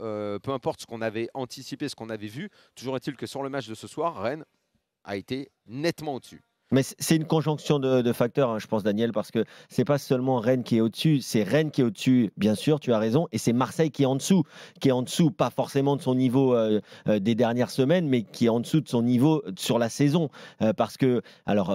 Euh, peu importe ce qu'on avait anticipé, ce qu'on avait vu. Toujours est-il que sur le match de ce soir, Rennes a été nettement au-dessus. Mais c'est une conjonction de, facteurs, hein, je pense, Daniel, parce que c'est pas seulement Rennes qui est au-dessus, c'est Rennes qui est au-dessus, bien sûr, tu as raison, et c'est Marseille qui est en dessous, qui est en dessous, pas forcément de son niveau euh, euh, des dernières semaines, mais qui est en dessous de son niveau sur la saison. Euh, parce que, alors,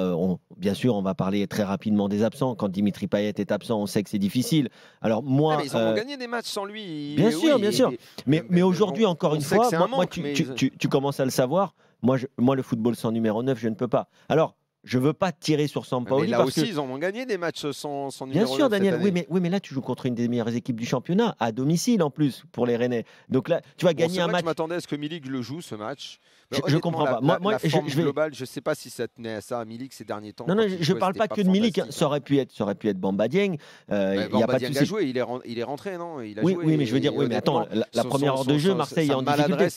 bien sûr, on va parler très rapidement des absents. Quand Dimitri Payet est absent, on sait que c'est difficile. Alors, moi. Ah, mais ils ont gagné des matchs sans lui. Bien sûr, bien sûr. mais, mais, aujourd'hui, encore une fois, moi, tu, tu, commences à le savoir. Moi, moi, le football sans numéro 9, je ne peux pas. Alors, je veux pas tirer sur Sampaoli. Mais là aussi, ils ont gagné des matchs sans, Bien sûr, Daniel. Oui mais, oui, mais là, tu joues contre une des meilleures équipes du championnat, à domicile en plus, pour les Rennais. Donc là, tu vas gagner un match. Je m'attendais à ce que Milik le joue, ce match. Je, je, comprends pas. Moi, je, je vais... je sais pas si ça tenait à ça, à Milik ces derniers temps. Non, non, je, ne parle pas, que de Milik. Hein. Ça aurait pu être, ça aurait pu être Bamba Dieng. Euh, a pas joué. Il est, il est rentré, non il a oui, joué, oui, mais je veux dire, oui, mais attends, la, première heure de jeu, Marseille est en difficulté.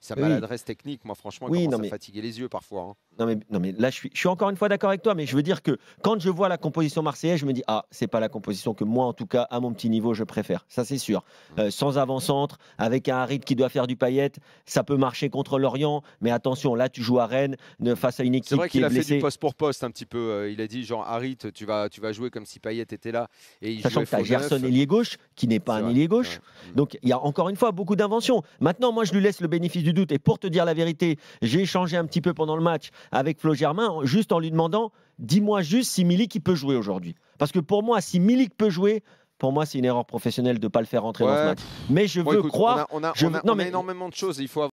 Sa maladresse, elle sa technique, moi, franchement, oui, commence non, les yeux parfois. Hein. Non, mais, non, mais là, je je suis encore une fois d'accord avec toi, mais je veux dire que quand je vois la composition marseillaise, je me dis ah, c'est pas la composition que moi, en tout cas, à mon petit niveau, je préfère. Ça, c'est sûr. Mmh. Euh, sans avant-centre, avec un Harit qui doit faire du paillette, ça peut marcher contre l'Orient, mais attention, là, tu joues à Rennes face à une équipe est vrai qu'il a fait du poste pour poste un petit peu. Euh, il a dit genre Harit, tu vas, tu vas jouer comme si paillette était là. il Sachant que ailier gauche, qui n'est pas un ailier gauche. Mmh. Donc il y a encore une fois beaucoup d'inventions. Maintenant, moi, je lui laisse le bénéfice du doute. Et pour te dire la vérité, j'ai échangé un petit peu pendant le match avec Flo Germain juste en lui demandant dis-moi juste si Milik il peut jouer aujourd'hui. Parce que pour moi, si Milik peut jouer, pour moi, c'est une erreur professionnelle de ne pas le faire rentrer dans ce match. Mais je veux croire. a, énormément de choses. Il faut